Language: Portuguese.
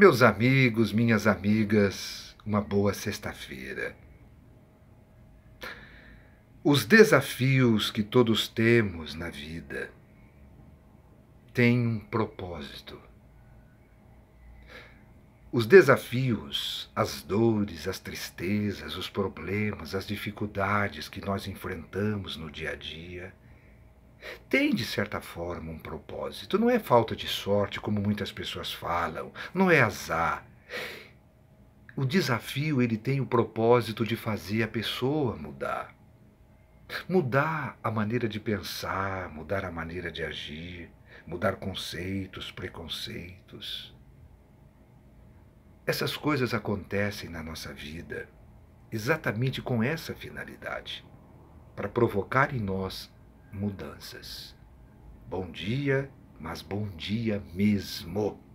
Meus amigos, minhas amigas, uma boa sexta-feira. Os desafios que todos temos na vida têm um propósito. Os desafios, as dores, as tristezas, os problemas, as dificuldades que nós enfrentamos no dia a dia tem, de certa forma, um propósito. Não é falta de sorte, como muitas pessoas falam, não é azar. O desafio ele tem o propósito de fazer a pessoa mudar. Mudar a maneira de pensar, mudar a maneira de agir, mudar conceitos, preconceitos. Essas coisas acontecem na nossa vida exatamente com essa finalidade para provocar em nós mudanças. Bom dia, mas bom dia mesmo.